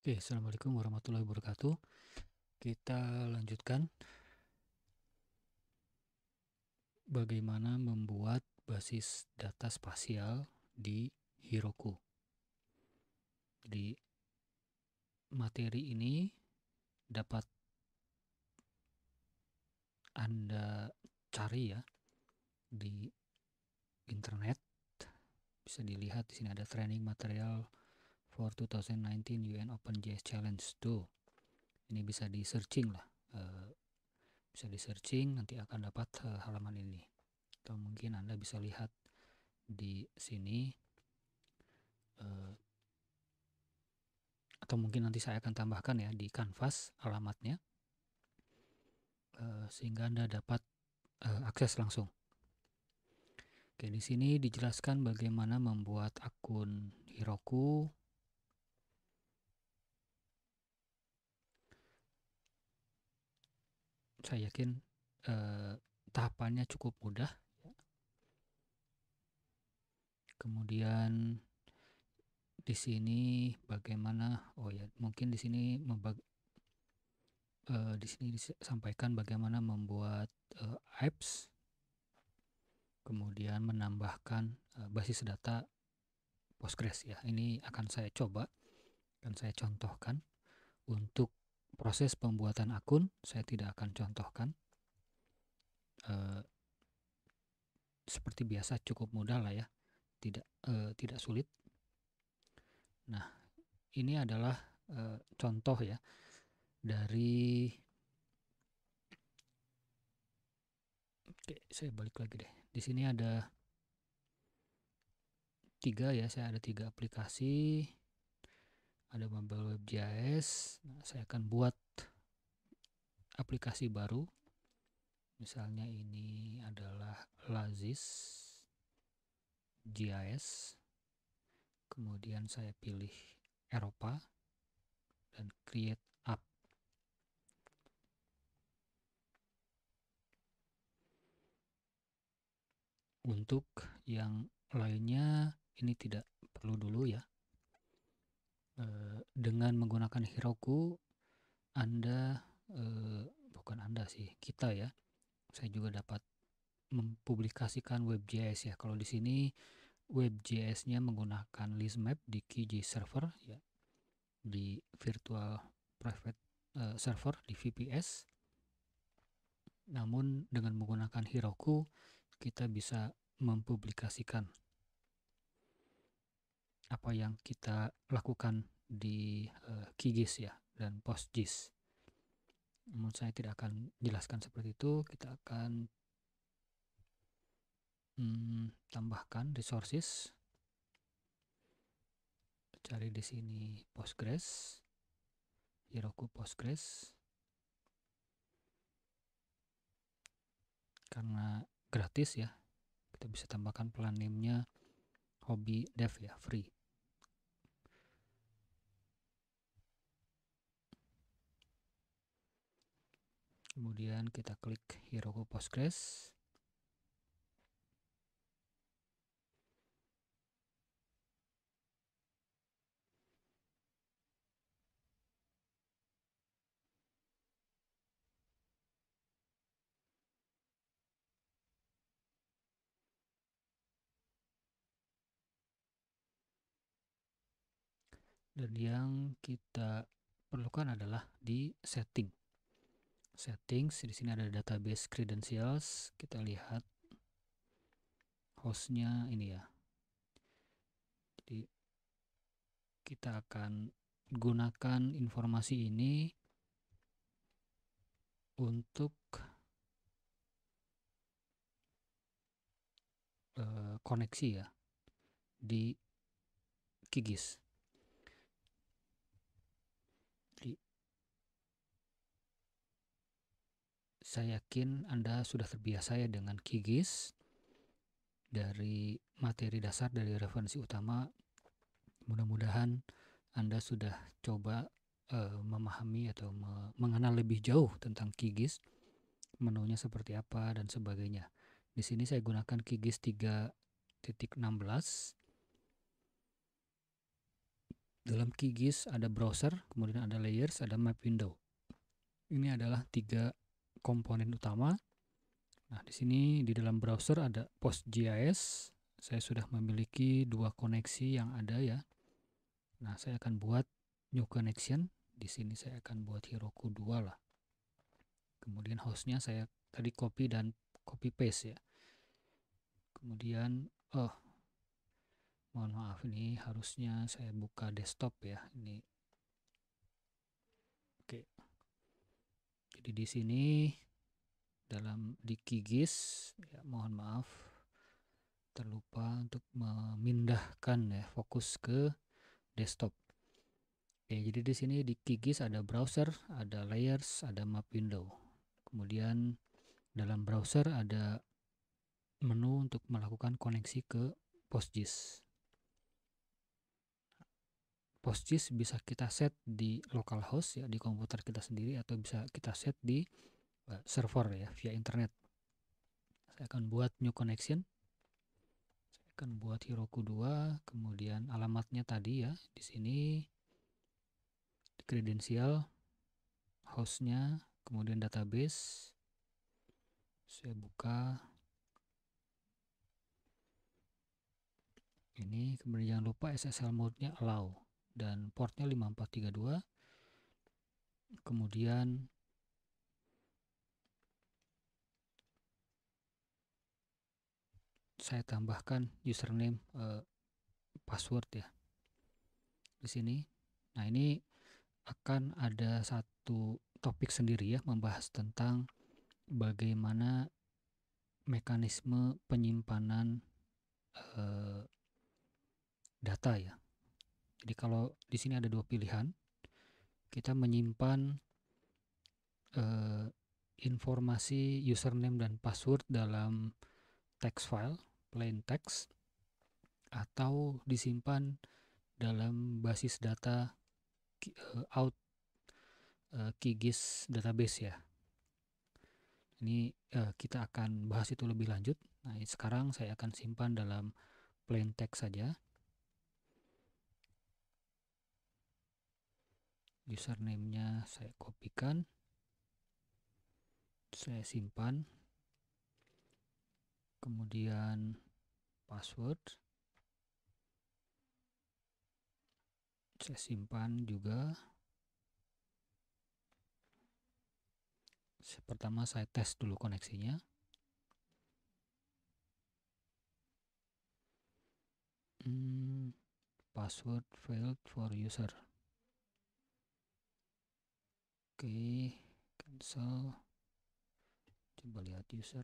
Oke, Assalamualaikum warahmatullahi wabarakatuh. Kita lanjutkan bagaimana membuat basis data spasial di Heroku. Jadi materi ini dapat Anda cari ya di internet. Bisa dilihat di sini ada training material for 2019 UN Open OpenJS Challenge 2 ini bisa di searching lah uh, bisa di searching nanti akan dapat uh, halaman ini atau mungkin anda bisa lihat di sini uh, atau mungkin nanti saya akan tambahkan ya di kanvas alamatnya uh, sehingga anda dapat uh, akses langsung Oke, di sini dijelaskan bagaimana membuat akun Heroku, saya yakin eh, tahapannya cukup mudah. Ya. Kemudian di sini bagaimana? Oh ya, mungkin di sini membag, eh, di sini disampaikan bagaimana membuat eh, apps, kemudian menambahkan eh, basis data Postgres ya. Ini akan saya coba, dan saya contohkan untuk proses pembuatan akun saya tidak akan contohkan e, seperti biasa cukup mudah lah ya tidak e, tidak sulit nah ini adalah e, contoh ya dari Oke, saya balik lagi deh. Di sini ada tiga ya, saya ada tiga aplikasi ada mobile web JS nah, saya akan buat aplikasi baru misalnya ini adalah Lazis JS kemudian saya pilih Eropa dan create app untuk yang lainnya ini tidak perlu dulu ya Eh, dengan menggunakan Heroku Anda e, bukan Anda sih, kita ya. Saya juga dapat mempublikasikan WebJS ya. Kalau di sini WebJS-nya menggunakan list map di QG server ya. Di virtual private e, server di VPS. Namun dengan menggunakan Heroku kita bisa mempublikasikan apa yang kita lakukan di uh, KIGIS ya dan PostGIS, Menurut saya tidak akan jelaskan seperti itu, kita akan hmm, tambahkan resources. Cari di sini Postgres, Heroku Postgres. Karena gratis ya, kita bisa tambahkan plan name-nya hobi dev ya, free. kemudian kita klik Heroku Postgres dan yang kita perlukan adalah di setting settings di sini ada database credentials kita lihat hostnya ini ya jadi kita akan gunakan informasi ini untuk uh, koneksi ya di Kigis. Saya yakin Anda sudah terbiasa ya dengan Kigis dari materi dasar dari referensi utama. Mudah-mudahan Anda sudah coba uh, memahami atau me mengenal lebih jauh tentang Kigis, menunya seperti apa dan sebagainya. Di sini saya gunakan Kigis 3.16. Dalam Kigis ada browser, kemudian ada layers, ada map window. Ini adalah tiga komponen utama. Nah, di sini di dalam browser ada PostGIS. Saya sudah memiliki dua koneksi yang ada ya. Nah, saya akan buat new connection. Di sini saya akan buat Heroku 2 lah. Kemudian hostnya saya tadi copy dan copy paste ya. Kemudian, oh, mohon maaf ini harusnya saya buka desktop ya. Ini, oke. Okay. Jadi di sini dalam di Kigis ya mohon maaf terlupa untuk memindahkan ya fokus ke desktop. ya jadi di sini di Kigis ada browser, ada layers, ada map window. Kemudian dalam browser ada menu untuk melakukan koneksi ke PostGIS. PostGIS bisa kita set di localhost ya di komputer kita sendiri atau bisa kita set di eh, server ya via internet. Saya akan buat new connection. Saya akan buat Heroku 2, kemudian alamatnya tadi ya di sini kredensial hostnya, kemudian database. Saya buka ini kemudian jangan lupa SSL mode-nya allow dan portnya 5432 kemudian saya tambahkan username uh, password ya di sini nah ini akan ada satu topik sendiri ya membahas tentang bagaimana mekanisme penyimpanan uh, data ya jadi kalau di sini ada dua pilihan, kita menyimpan uh, informasi username dan password dalam text file, plain text, atau disimpan dalam basis data uh, out uh, Kigis database ya. Ini uh, kita akan bahas itu lebih lanjut. Nah, sekarang saya akan simpan dalam plain text saja. username-nya saya kopikan saya simpan kemudian password saya simpan juga pertama saya tes dulu koneksinya hmm, password failed for user oke cancel coba lihat user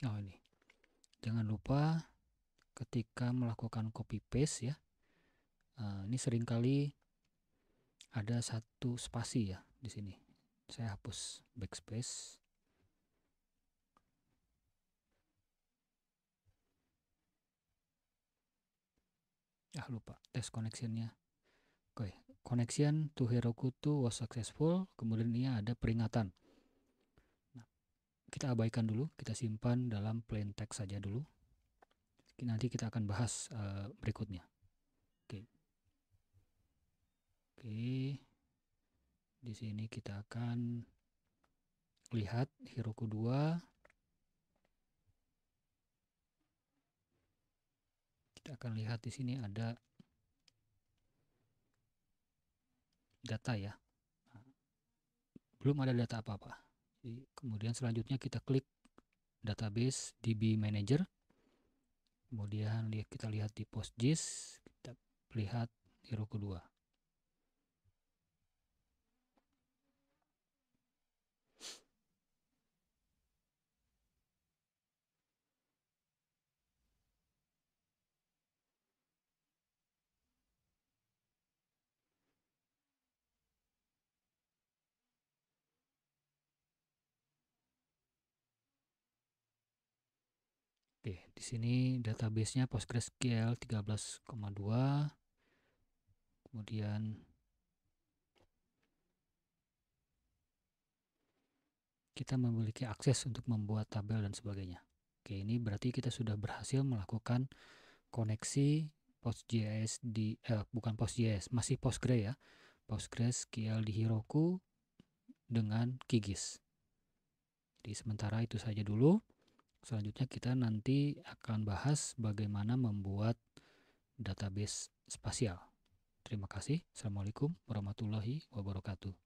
oh ini jangan lupa ketika melakukan copy paste ya eh, ini seringkali ada satu spasi ya di sini saya hapus backspace ah lupa tes koneksinya oke okay. connection to Heroku to was successful kemudian ini ada peringatan nah, kita abaikan dulu kita simpan dalam plain text saja dulu nanti kita akan bahas uh, berikutnya oke okay. oke okay. di sini kita akan lihat Heroku 2 kita akan lihat di sini ada data ya belum ada data apa-apa kemudian selanjutnya kita klik database DB manager kemudian kita lihat di PostGIS kita lihat hero kedua Oke, di sini database-nya PostgreSQL 13,2. Kemudian kita memiliki akses untuk membuat tabel dan sebagainya. Oke, ini berarti kita sudah berhasil melakukan koneksi PostGIS di eh, bukan PostGIS, masih Postgre ya. PostgreSQL di Heroku dengan Kigis. Jadi sementara itu saja dulu selanjutnya kita nanti akan bahas bagaimana membuat database spasial. Terima kasih. Assalamualaikum warahmatullahi wabarakatuh.